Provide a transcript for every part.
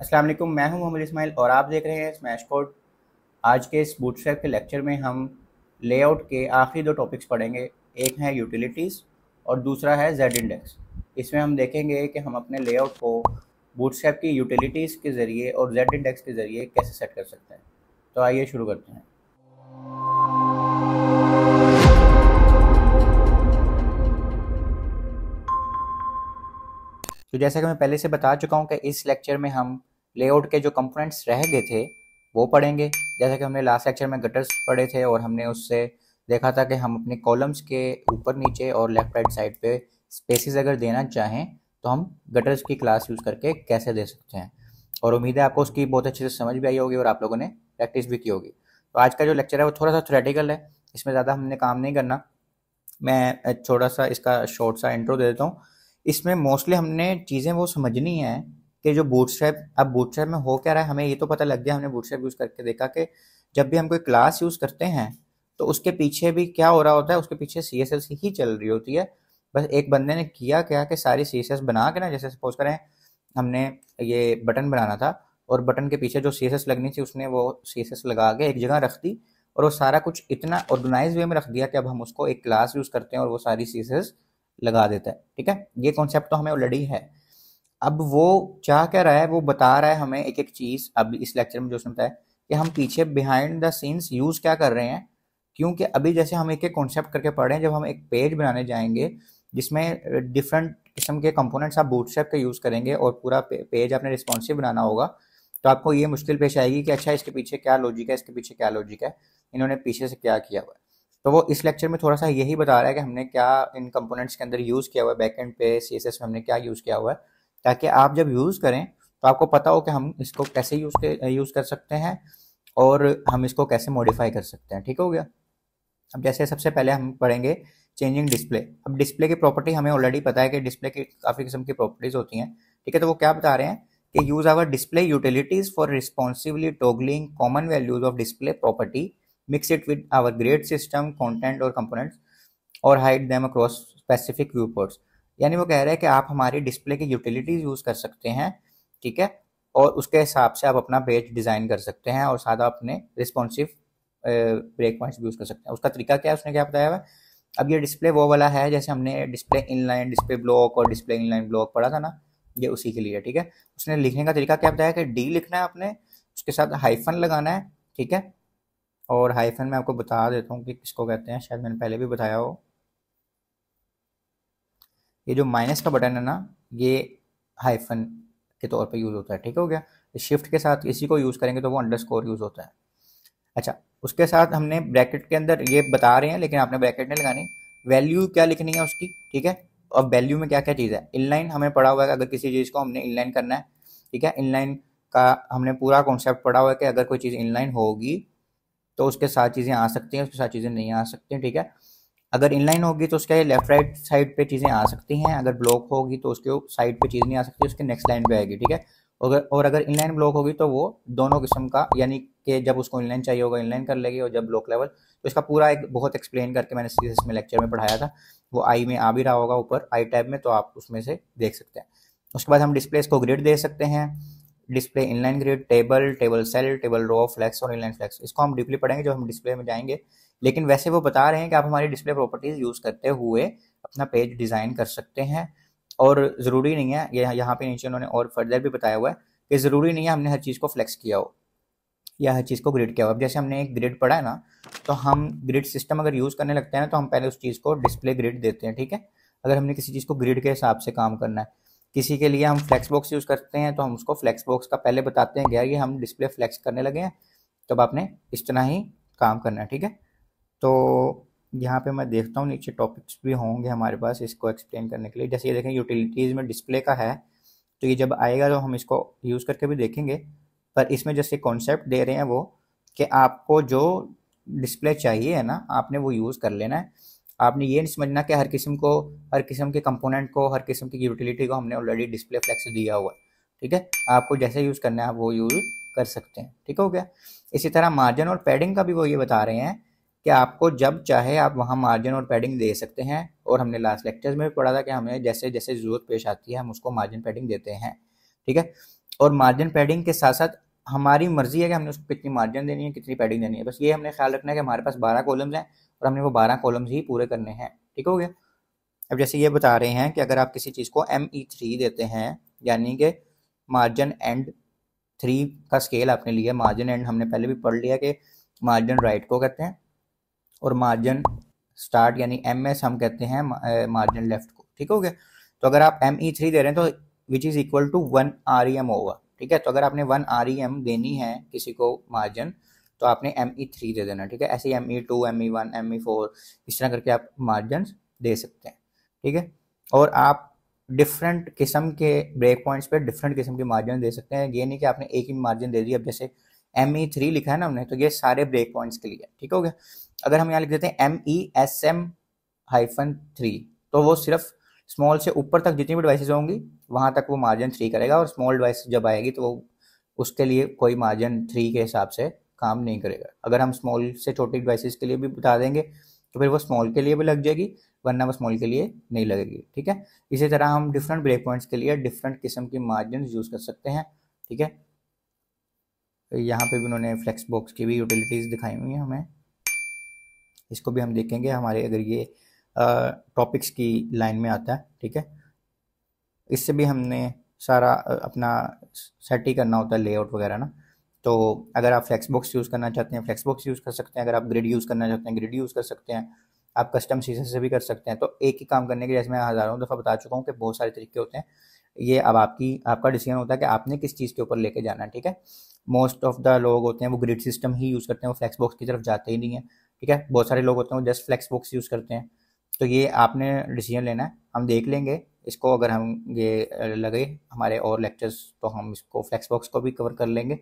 अस्सलाम वालेकुम मैं हूं मोहम्मद इस्माइल और आप देख रहे हैं स्मैश कोड आज के इस बूटस्ट्रैप के लेक्चर में हम लेआउट के आखिरी दो टॉपिक्स पढ़ेंगे एक है यूटिलिटीज़ और दूसरा है जेड इंडेक्स इसमें हम देखेंगे कि हम अपने लेआउट को बूटस्ट्रैप की यूटिलिटीज़ के ज़रिए और जेड इंडेक्स के ज़रिए कैसे सेट कर सकते हैं तो आइए शुरू करते हैं तो जैसा कि मैं पहले से बता चुका हूँ कि इस लेक्चर में हम लेआउट के जो कंपोनेंट्स रह गए थे वो पढ़ेंगे जैसा कि हमने लास्ट लेक्चर में गटर्स पढ़े थे और हमने उससे देखा था कि हम अपने कॉलम्स के ऊपर नीचे और लेफ्ट राइट साइड पे स्पेसिस अगर देना चाहें तो हम गटर्स की क्लास यूज़ करके कैसे दे सकते हैं और उम्मीद है आपको उसकी बहुत अच्छे से समझ भी आई होगी और आप लोगों ने प्रैक्टिस भी की होगी तो आज का जो लेक्चर है वो थोड़ा सा थ्रेटिकल है इसमें ज़्यादा हमने काम नहीं करना मैं छोटा सा इसका शॉर्ट सा इंट्रो दे देता हूँ इसमें मोस्टली हमने चीज़ें वो समझनी है कि जो बूटस्ट्रैप अब बूटस्ट्रैप में हो क्या रहा है हमें ये तो पता लग गया हमने बूटस्ट्रैप यूज़ करके देखा कि जब भी हम कोई क्लास यूज़ करते हैं तो उसके पीछे भी क्या हो रहा होता है उसके पीछे सी एस एस ही चल रही होती है बस एक बंदे ने किया क्या कि सारी सी एस एस बना के ना जैसे सपोज करें हमने ये बटन बनाना था और बटन के पीछे जो सी एस एस लगनी थी उसने वो सी एस एस लगा के एक जगह रख दी और वो सारा कुछ इतना ऑर्गेनाइज वे में रख दिया कि अब हम उसको एक क्लास यूज़ करते हैं और वो सारी सी एस एस लगा देता है ठीक है ये कॉन्सेप्ट तो हमें ऑलरेडी है अब वो चाह कह रहा है वो बता रहा है हमें एक एक चीज़ अब इस लेक्चर में जो सुनता है कि हम पीछे बिहाइंड द सीन्स यूज़ क्या कर रहे हैं क्योंकि अभी जैसे हम एक एक कॉन्सेप्ट करके पढ़ रहे हैं जब हम एक पेज बनाने जाएंगे जिसमें डिफरेंट किस्म के कंपोनेंट्स आप बूटस्ट्रैप का यूज़ करेंगे और पूरा पेज आपने रिस्पॉन्सिव बनाना होगा तो आपको ये मुश्किल पेश आएगी कि अच्छा इसके पीछे क्या लॉजिक है इसके पीछे क्या लॉजिक है इन्होंने पीछे से क्या किया हुआ है तो वो इस लेक्चर में थोड़ा सा यही बता रहा है कि हमने क्या इन कंपोनेंट्स के अंदर यूज़ किया हुआ है बैक एंड पे सी एस एस में हमने क्या यूज़ किया हुआ है ताकि आप जब यूज़ करें तो आपको पता हो कि हम इसको कैसे यूज़ यूज़ कर सकते हैं और हम इसको कैसे मॉडिफाई कर सकते हैं ठीक हो गया अब जैसे सबसे पहले हम पढ़ेंगे चेंजिंग डिस्प्ले अब डिस्प्ले की प्रॉपर्टी हमें ऑलरेडी पता है कि डिस्प्ले की काफ़ी किस्म की प्रॉपर्टीज़ होती हैं ठीक है तो वो क्या बता रहे हैं कि use our display utilities for responsively toggling common values of display property mix it with our grade system content और components और hide them across specific viewports यानी वो कह रहा है कि आप हमारी डिस्प्ले की यूटिलिटीज यूज़ कर सकते हैं ठीक है और उसके हिसाब से आप अपना पेज डिज़ाइन कर सकते हैं और सादा अपने रिस्पॉन्सिव ब्रेक पॉइंट्स भी यूज़ कर सकते हैं उसका तरीका क्या है उसने क्या बताया हुआ अब ये डिस्प्ले वो वाला है जैसे हमने डिस्प्ले इनलाइन डिस्प्ले ब्लॉक और डिस्प्ले इनलाइन ब्लॉक पढ़ा था ना ये उसी के लिए ठीक है उसने लिखने का तरीका क्या बताया कि डी लिखना है आपने उसके साथ हाइफन लगाना है ठीक है और हाइफन मैं आपको बता देता हूँ कि किसको कहते हैं शायद मैंने पहले भी बताया हो ये जो माइनस का बटन है ना ये हाइफन के तौर पे यूज़ होता है ठीक हो गया शिफ्ट के साथ इसी को यूज़ करेंगे तो वो अंडरस्कोर यूज़ होता है अच्छा उसके साथ हमने ब्रैकेट के अंदर ये बता रहे हैं लेकिन आपने ब्रैकेट नहीं लगानी वैल्यू क्या लिखनी है उसकी ठीक है और वैल्यू में क्या क्या चीज़ है इनलाइन हमें पढ़ा हुआ है अगर किसी चीज़ को हमने इनलाइन करना है ठीक है इनलाइन का हमने पूरा कॉन्सेप्ट पढ़ा हुआ है कि अगर कोई चीज़ इनलाइन होगी तो उसके साथ चीज़ें आ सकती हैं उसके साथ चीज़ें नहीं आ सकती ठीक है अगर इनलाइन होगी तो उसके लेफ्ट राइट साइड पे चीज़ें आ सकती हैं अगर ब्लॉक होगी तो उसके साइड पे चीज़ नहीं आ सकती उसके नेक्स्ट लाइन पे आएगी ठीक है अगर और अगर इनलाइन ब्लॉक होगी तो वो दोनों किस्म का यानी कि जब उसको इनलाइन चाहिए होगा इनलाइन कर लेगी और जब ब्लॉक लेवल तो इसका पूरा एक बहुत एक्सप्लेन करके मैंने सीरीज में लेक्चर में पढ़ाया था वो आई में आ भी रहा होगा ऊपर आई टैब में तो आप उसमें से देख सकते हैं उसके बाद हम डिस्प्ले को ग्रिड दे सकते हैं display inline grid table table cell table row flex और इनलाइन फ्लैक्स इसको हम डीपली पढ़ेंगे जो हम डिस्प्ले में जाएंगे लेकिन वैसे वो बता रहे हैं कि आप हमारी डिस्प्ले प्रॉपर्टीज यूज़ करते हुए अपना पेज डिज़ाइन कर सकते हैं और ज़रूरी नहीं है यह यहाँ पे नीचे उन्होंने और फर्दर भी बताया हुआ है कि ज़रूरी नहीं है हमने हर चीज़ को फ्लेक्स किया हो या हर चीज़ को ग्रिड किया हो अब जैसे हमने एक ग्रिड पढ़ा है ना तो हम ग्रिड सिस्टम अगर यूज़ करने लगते हैं तो हम पहले उस चीज़ को डिस्प्ले ग्रिड देते हैं ठीक है अगर हमने किसी चीज़ को ग्रिड के हिसाब से काम करना है किसी के लिए हम फ्लैक्स बॉक्स यूज़ करते हैं तो हम उसको फ्लैक्स बॉक्स का पहले बताते हैं गया ये हम डिस्प्ले फ्लैक्स करने लगे हैं तब आपने इस तरह ही काम करना है ठीक है तो यहाँ पे मैं देखता हूँ नीचे टॉपिक्स भी होंगे हमारे पास इसको एक्सप्लेन करने के लिए जैसे ये देखें यूटिलिटीज़ में डिस्प्ले का है तो ये जब आएगा तो हम इसको यूज़ करके भी देखेंगे पर इसमें जैसे कॉन्सेप्ट दे रहे हैं वो कि आपको जो डिस्प्ले चाहिए है ना आपने वो यूज़ कर लेना है आपने ये नहीं समझना कि हर किस्म को हर किस्म के कंपोनेंट को हर किस्म की यूटिलिटी को हमने ऑलरेडी डिस्प्ले फ्लैक्स दिया हुआ है ठीक है आपको जैसे यूज़ करना है आप वो यूज़ कर सकते हैं ठीक हो गया इसी तरह मार्जिन और पैडिंग का भी वो ये बता रहे हैं कि आपको जब चाहे आप वहाँ मार्जिन और पैडिंग दे सकते हैं और हमने लास्ट लेक्चर्स में भी पढ़ा था कि हमें जैसे जैसे ज़रूरत पेश आती है हम उसको मार्जिन पैडिंग देते हैं ठीक है और मार्जिन पैडिंग के साथ साथ हमारी मर्जी है कि हमने उसको कितनी मार्जिन देनी है कितनी पैडिंग देनी है बस ये हमने ख्याल रखना है कि हमारे पास बारह कॉलम्स हैं और हमने वो बारह कॉलम्स ही पूरे करने हैं ठीक हो गया अब जैसे ये बता रहे हैं कि अगर आप किसी चीज़ को एम ई थ्री देते हैं यानी कि मार्जिन एंड थ्री का स्केल आपने लिया मार्जिन एंड हमने पहले भी पढ़ लिया कि मार्जिन राइट को कहते हैं और मार्जिन स्टार्ट यानी एम एस हम कहते हैं मार्जिन लेफ्ट को ठीक हो गया तो अगर आप एम ई थ्री दे रहे हैं तो which is equal to one R E M होगा ठीक है तो अगर आपने वन आर ई एम देनी है किसी को मार्जिन तो आपने एम ई थ्री दे देना ठीक है ऐसे ही M E two M E one M E four इस तरह करके आप मार्जिन दे सकते हैं ठीक है और आप डिफरेंट किस्म के ब्रेक पॉइंट्स पे डिफरेंट किस्म के मार्जिन दे सकते हैं ये नहीं कि आपने एक ही मार्जिन दे दिया अब जैसे एम ई थ्री लिखा है ना हमने तो ये सारे ब्रेक पॉइंट्स के लिए ठीक हो गया अगर हम यहाँ लिख देते हैं M E S M hyphen three तो वो सिर्फ स्मॉल से ऊपर तक जितनी भी डिवाइसेज होंगी वहाँ तक वो मार्जिन थ्री करेगा और स्मॉल डिवाइस जब आएगी तो वो उसके लिए कोई मार्जिन थ्री के हिसाब से काम नहीं करेगा अगर हम स्मॉल से छोटे डिवाइसेस के लिए भी बता देंगे तो फिर वो स्मॉल के लिए भी लग जाएगी वरना वो स्मॉल के लिए नहीं लगेगी ठीक है इसी तरह हम डिफरेंट ब्रेक पॉइंट्स के लिए डिफरेंट किस्म की मार्जिन यूज़ कर सकते हैं ठीक है यहाँ पे भी उन्होंने फ्लेक्स बॉक्स की भी यूटिलिटीज़ दिखाई हुई हैं हमें इसको भी हम देखेंगे हमारे अगर ये टॉपिक्स की लाइन में आता है ठीक है इससे भी हमने सारा अपना सेट ही करना होता है लेआउट वगैरह ना तो अगर आप फ्लैक्स बॉक्स यूज़ करना चाहते हैं फ्लैक्स बॉक्स यूज़ कर सकते हैं अगर आप ग्रिड यूज़ करना चाहते हैं ग्रिड यूज़ कर सकते हैं आप कस्टम सीजन से भी कर सकते हैं तो एक ही काम करने के जैसे मैं हज़ारों दफ़ा बता चुका हूँ कि बहुत सारे तरीके होते हैं ये अब आपकी आपका डिसीजन होता है कि आपने किस चीज़ के ऊपर लेके जाना है ठीक है मोस्ट ऑफ द लोग होते हैं वो ग्रिड सिस्टम ही यूज़ करते हैं वो फ्लैक्स बॉक्स की तरफ जाते ही नहीं है ठीक है बहुत सारे लोग होते हैं वो जस्ट फ्लैक्स बॉक्स यूज़ करते हैं तो ये आपने डिसीजन लेना है हम देख लेंगे इसको अगर हम ये लगे हमारे और लेक्चर्स तो हम इसको फ्लैक्स बॉक्स को भी कवर कर लेंगे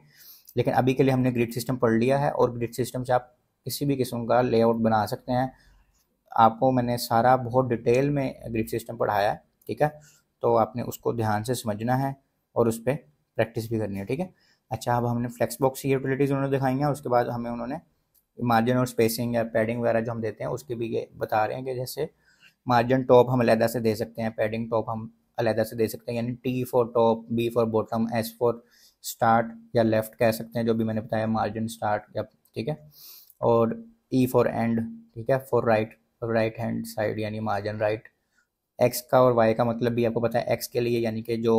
लेकिन अभी के लिए हमने ग्रिड सिस्टम पढ़ लिया है और ग्रिड सिस्टम से आप किसी भी किस्म का लेआउट बना सकते हैं आपको मैंने सारा बहुत डिटेल में ग्रिड सिस्टम पढ़ाया है ठीक है तो आपने उसको ध्यान से समझना है और उस पर प्रैक्टिस भी करनी है ठीक है अच्छा अब हमने फ्लैक्स बॉक्स की यूटिलिटीज़ उन्होंने दिखाई हैं उसके बाद हमें उन्होंने मार्जिन और स्पेसिंग या पैडिंग वगैरह जो हम देते हैं उसके भी ये बता रहे हैं कि जैसे मार्जिन टॉप हम अलहदा से दे सकते हैं पैडिंग टॉप हम अलहदा से दे सकते हैं यानी T for top B for bottom S for start या लेफ्ट कह सकते हैं जो भी मैंने बताया मार्जिन स्टार्ट या ठीक है और ई फॉर एंड ठीक है for right right hand side यानी मार्जिन राइट एक्स का और वाई का मतलब भी आपको पता है एक्स के लिए यानी कि जो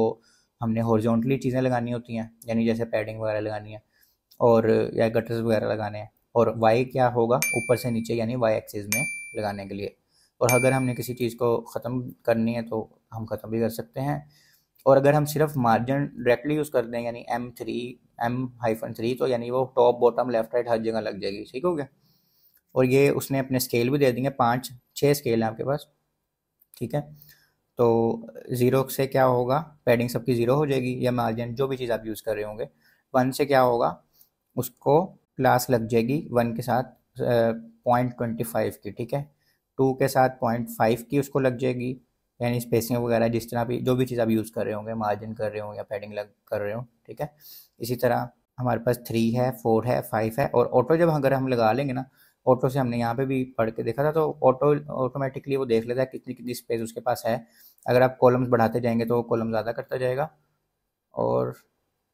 हमने हॉरिजॉन्टली चीज़ें लगानी होती हैं यानी जैसे पैडिंग वगैरह लगानी है और या गटर्स वगैरह लगाने हैं और वाई क्या होगा ऊपर से नीचे यानी वाई एक्सिस में लगाने के लिए और अगर हमने किसी चीज़ को ख़त्म करनी है तो हम ख़त्म भी कर सकते हैं और अगर हम सिर्फ मार्जिन डायरेक्टली यूज़ कर दें यानी M three M hyphen three तो यानी वो टॉप बॉटम लेफ्ट राइट हर जगह लग जाएगी ठीक हो गया और ये उसने अपने स्केल भी दे देंगे पाँच छः स्केल हैं आपके पास ठीक है तो ज़ीरो से क्या होगा पैडिंग सबकी ज़ीरो हो जाएगी या मार्जिन जो भी चीज़ आप यूज़ कर रहे होंगे वन से क्या होगा उसको क्लास लग जाएगी वन के साथ पॉइंट ट्वेंटी फाइव की ठीक है टू के साथ पॉइंट फाइव की उसको लग जाएगी यानी स्पेसिंग वगैरह जिस तरह भी जो भी चीज़ आप यूज़ कर रहे होंगे मार्जिन कर रहे हो या पैडिंग लग कर रहे हो ठीक है इसी तरह हमारे पास थ्री है फोर है फाइव है और ऑटो जब अगर हम लगा लेंगे ना ऑटो से हमने यहाँ पे भी पढ़ के देखा था तो ऑटो ऑटोमेटिकली वो देख लेता है कितनी कितनी स्पेस उसके पास है अगर आप कॉलम्स बढ़ाते जाएंगे तो वो कॉलम ज़्यादा करता जाएगा और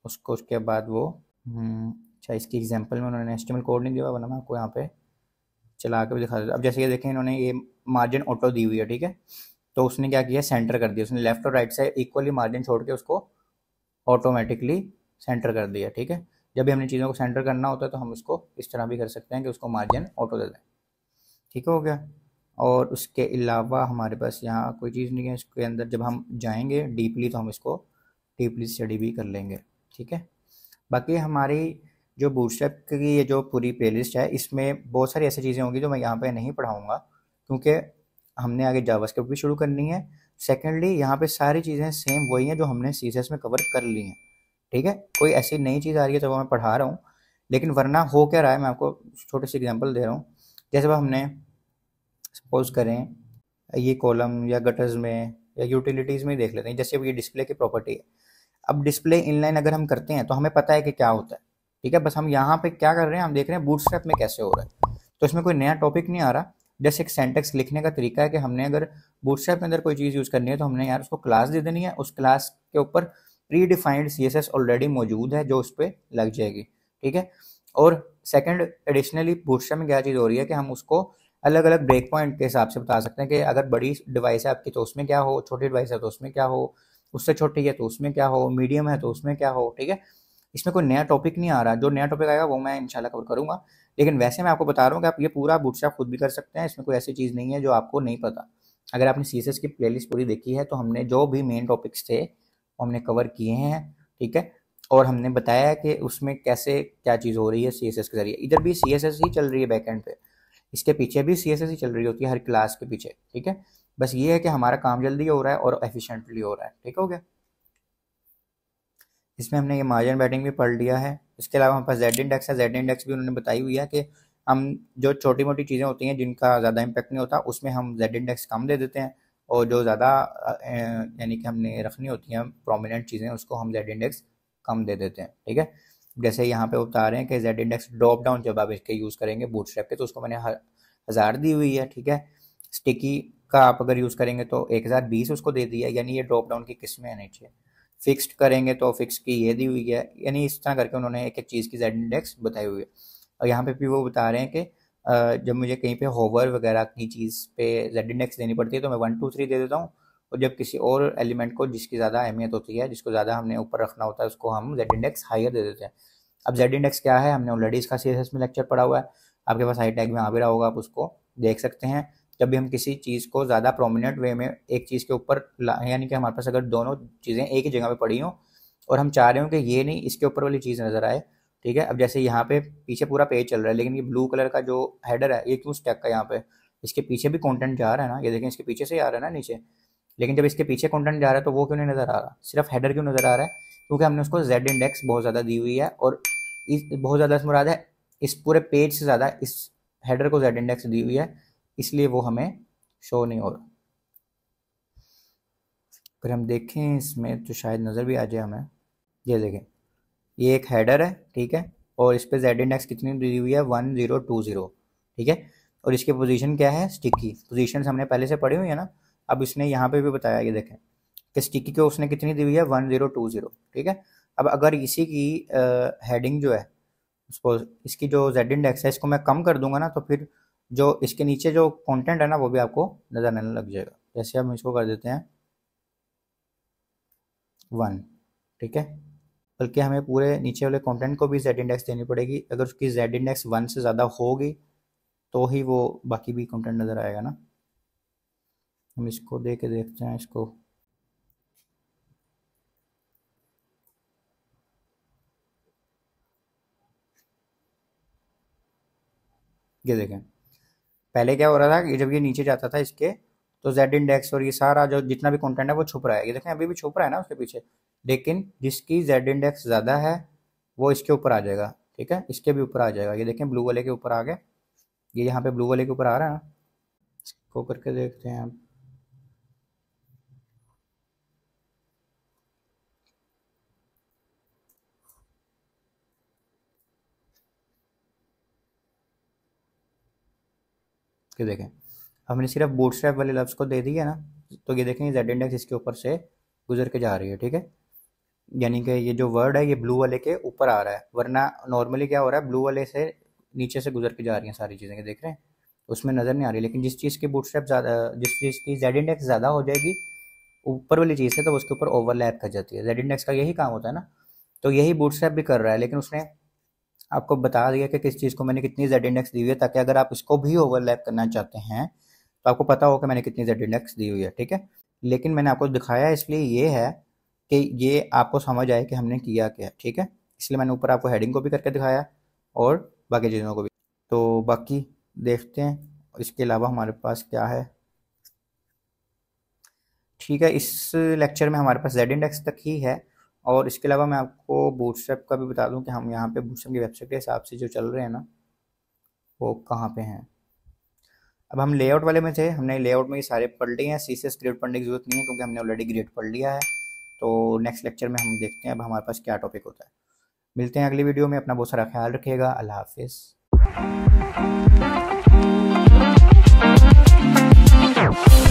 उसको उसके बाद वो हम्म, अच्छा इसकी एग्जांपल में उन्होंने एस्टिमेट कोड नहीं दिया वरना मैं आपको यहाँ पे चला के भी दिखा देता अब जैसे ये देखें इन्होंने ये मार्जिन ऑटो दी हुई है ठीक है तो उसने क्या किया सेंटर कर दिया उसने लेफ्ट और राइट से इक्वली मार्जिन छोड़ के उसको ऑटोमेटिकली सेंटर कर दिया ठीक है जब भी हमने चीज़ों को सेंटर करना होता है तो हम उसको इस तरह भी कर सकते हैं कि उसको मार्जिन ऑटो दे दें ठीक हो गया और उसके अलावा हमारे पास यहाँ कोई चीज़ नहीं है इसके अंदर जब हम जाएंगे डीपली तो हम इसको डीपली स्टडी भी कर लेंगे ठीक है बाकी हमारी जो बूटस्ट्रैप की ये जो पूरी प्लेलिस्ट है इसमें बहुत सारी ऐसी चीज़ें होंगी जो मैं यहाँ पे नहीं पढ़ाऊँगा क्योंकि हमने आगे जावास्क्रिप्ट भी शुरू करनी है सेकेंडली यहाँ पे सारी चीज़ें सेम वही हैं जो हमने सी में कवर कर ली हैं ठीक है कोई ऐसी नई चीज़ आ रही है जब तो मैं पढ़ा रहा हूँ लेकिन वरना हो क्या रहा है मैं आपको छोटे से एग्जाम्पल दे रहा हूँ जैसे वह हमने सपोज करें ये कॉलम या गटर्स में या यूटिलिटीज़ में देख लेते हैं जैसे ये डिस्प्ले की प्रॉपर्टी है अब डिस्प्ले इनलाइन अगर हम करते हैं तो हमें पता है कि क्या होता है ठीक है बस हम यहाँ पे क्या कर रहे हैं हम देख रहे हैं बूटस्ट्रैप में कैसे हो रहा है तो इसमें कोई नया टॉपिक नहीं आ रहा जस्ट एक सेंटेक्स लिखने का तरीका है कि हमने अगर बूटस्ट्रैप के अंदर कोई चीज़ यूज़ करनी है तो हमने यार उसको क्लास दे देनी है उस क्लास के ऊपर प्री डिफाइंड सी ऑलरेडी मौजूद है जो उस पर लग जाएगी ठीक है और सेकेंड एडिशनली बूटस्ट्रैप में क्या चीज़ हो रही है कि हम उसको अलग अलग ब्रेक पॉइंट के हिसाब से बता सकते हैं कि अगर बड़ी डिवाइस है आपकी तो उसमें क्या हो छोटी डिवाइस है तो उसमें क्या हो उससे छोटी है तो उसमें क्या हो मीडियम है तो उसमें क्या हो ठीक है इसमें कोई नया टॉपिक नहीं आ रहा जो नया टॉपिक आएगा वो मैं इंशाल्लाह कवर करूँगा लेकिन वैसे मैं आपको बता रहा हूँ कि आप ये पूरा बूटस्ट्रैप खुद भी कर सकते हैं इसमें कोई ऐसी चीज़ नहीं है जो आपको नहीं पता अगर आपने सी की प्ले पूरी देखी है तो हमने जो भी मेन टॉपिक्स थे वो हमने कवर किए हैं ठीक है और हमने बताया कि उसमें कैसे क्या चीज़ हो रही है सी के ज़रिए इधर भी सी ही चल रही है बैकेंड पे इसके पीछे भी सी ही चल रही होती है हर क्लास के पीछे ठीक है बस ये है कि हमारा काम जल्दी हो रहा है और एफिशिएंटली हो रहा है ठीक हो गया इसमें हमने ये मार्जिन बैटिंग भी पढ़ लिया है इसके अलावा हमारे पास जेड इंडेक्स है जेड इंडेक्स भी उन्होंने बताई हुई है कि हम जो छोटी मोटी चीज़ें होती हैं जिनका ज़्यादा इम्पैक्ट नहीं होता उसमें हम जेड इंडेक्स कम दे देते हैं और जो ज़्यादा यानी कि हमने रखनी होती हैं प्रोमिनेंट चीज़ें उसको हम जेड इंडेक्स कम दे देते हैं ठीक है जैसे यहाँ पे बता रहे हैं कि जेड इंडेक्स ड्रॉप डाउन जब आप इसके यूज़ करेंगे बूट के तो उसको मैंने हज़ार दी हुई है ठीक है स्टिकी का आप अगर यूज़ करेंगे तो एक हज़ार बीस उसको दे दिया यानी ये ड्रॉप डाउन की किस्में नीचे चाहिए फिक्स्ड करेंगे तो फिक्स की ये दी हुई है यानी इस तरह करके उन्होंने एक एक चीज़ की जेड इंडेक्स बताई हुई है और यहाँ पे भी वो बता रहे हैं कि जब मुझे कहीं पे होवर वगैरह की चीज़ पे जेड इंडेक्स देनी पड़ती है तो मैं वन टू थ्री दे देता हूँ और जब किसी और एलिमेंट को जिसकी ज़्यादा अहमियत होती है जिसको ज़्यादा हमने ऊपर रखना होता है उसको हम जेड इंडेक्स हाइयर दे देते हैं अब जेड इंडेक्स क्या है हमने ऑलरेडी इसका सी में लेक्चर पढ़ा हुआ है आपके पास हाई टैग में आ भी रहा होगा आप उसको देख सकते हैं जब भी हम किसी चीज़ को ज़्यादा प्रोमिनेंट वे में एक चीज़ के ऊपर यानी कि हमारे पास अगर दोनों चीज़ें एक ही जगह पर पड़ी हों और हम चाह रहे हो कि ये नहीं इसके ऊपर वाली चीज़ नज़र आए ठीक है अब जैसे यहाँ पे पीछे पूरा पेज चल रहा है लेकिन ये ब्लू कलर का जो हेडर है ये क्यों स्टैक का यहाँ पे इसके पीछे भी कंटेंट जा रहा है ना ये देखें इसके पीछे से आ रहा है ना नीचे लेकिन जब इसके पीछे कंटेंट जा रहा है तो वो क्यों नहीं नज़र आ रहा सिर्फ हेडर क्यों नज़र आ रहा है क्योंकि हमने उसको जेड इंडेक्स बहुत ज़्यादा दी हुई है और इस बहुत ज़्यादा मुराद है इस पूरे पेज से ज़्यादा इस हेडर को जेड इंडेक्स दी हुई है इसलिए वो हमें शो नहीं हो रहा फिर हम देखें इसमें तो शायद नज़र भी आ जाए हमें ये देखें ये एक हेडर है ठीक है और इस पर जेड इंडेक्स कितनी दी हुई है वन ज़ीरो टू ज़ीरो ठीक है और इसकी पोजीशन क्या है स्टिकी पोजीशन हमने पहले से पढ़ी हुई है ना अब इसने यहाँ पे भी बताया ये देखें कि स्टिकी को उसने कितनी दी हुई है वन ज़ीरो टू ज़ीरो ठीक है अब अगर इसी की हेडिंग जो है सपोज इसकी जो जेड इंडेक्स है इसको मैं कम कर दूंगा ना तो फिर जो इसके नीचे जो कंटेंट है ना वो भी आपको नज़र आने लग जाएगा जैसे हम इसको कर देते हैं वन ठीक है बल्कि हमें पूरे नीचे वाले कंटेंट को भी जेड इंडेक्स देनी पड़ेगी अगर उसकी जेड इंडेक्स वन से ज़्यादा होगी तो ही वो बाकी भी कंटेंट नज़र आएगा ना हम इसको दे के देखते हैं इसको ये देखें पहले क्या हो रहा था जब ये नीचे जाता था इसके तो जेड इंडेक्स और ये सारा जो जितना भी कंटेंट है वो छुप रहा है ये देखें अभी भी छुप रहा है ना उसके पीछे लेकिन जिसकी जेड इंडेक्स ज़्यादा है वो इसके ऊपर आ जाएगा ठीक है इसके भी ऊपर आ जाएगा ये देखें ब्लू वाले के ऊपर आ गए ये यहाँ पे ब्लू वाले के ऊपर आ रहा है ना इसको करके देखते हैं आप ये देखें हमने सिर्फ बूट स्ट्रैप वाले लफ्स को दे दिया ना तो ये देखें जेड इंडेक्स इसके ऊपर से गुजर के जा रही है ठीक है यानी कि ये जो वर्ड है ये ब्लू वाले के ऊपर आ रहा है वरना नॉर्मली क्या हो रहा है ब्लू वाले से नीचे से गुजर के जा रही हैं सारी चीज़ें देख रहे हैं उसमें नज़र नहीं आ रही लेकिन जिस चीज़ की बूट स्ट्रैप ज़्यादा जिस चीज़ की जेड इंडेक्स ज़्यादा हो जाएगी ऊपर वाली चीज़ है तो उसके ऊपर ओवरलैप कर जाती है जेड इंडेक्स का यही काम होता है ना तो यही बूट स्ट्रैप भी कर रहा है लेकिन उसने आपको बता दिया कि किस चीज़ को मैंने कितनी जेड इंडेक्स दी हुई है ताकि अगर आप इसको भी ओवरलैप करना चाहते हैं तो आपको पता हो कि मैंने कितनी जेड इंडेक्स दी हुई है ठीक है लेकिन मैंने आपको दिखाया इसलिए ये है कि ये आपको समझ आए कि हमने किया क्या ठीक है इसलिए मैंने ऊपर आपको हेडिंग को भी करके दिखाया और बाकी चीज़ों को भी तो बाकी देखते हैं इसके अलावा हमारे पास क्या है ठीक है इस लेक्चर में हमारे पास जेड इंडेक्स तक ही है और इसके अलावा मैं आपको बूटस्ट्रैप का भी बता दूं कि हम यहाँ पे बूटस्ट्रैप की वेबसाइट के हिसाब से जो चल रहे हैं ना वो कहाँ पे हैं अब हम लेआउट वाले में थे हमने लेआउट में ये सारे पढ़ लिए हैं सी सी ग्रेड पढ़ने की जरूरत नहीं है क्योंकि हमने ऑलरेडी ग्रेड पढ़ लिया है तो नेक्स्ट लेक्चर में हम देखते हैं अब हमारे पास क्या टॉपिक होता है मिलते हैं अगली वीडियो में अपना बहुत सारा ख्याल रखिएगा अल्लाह हाफिज़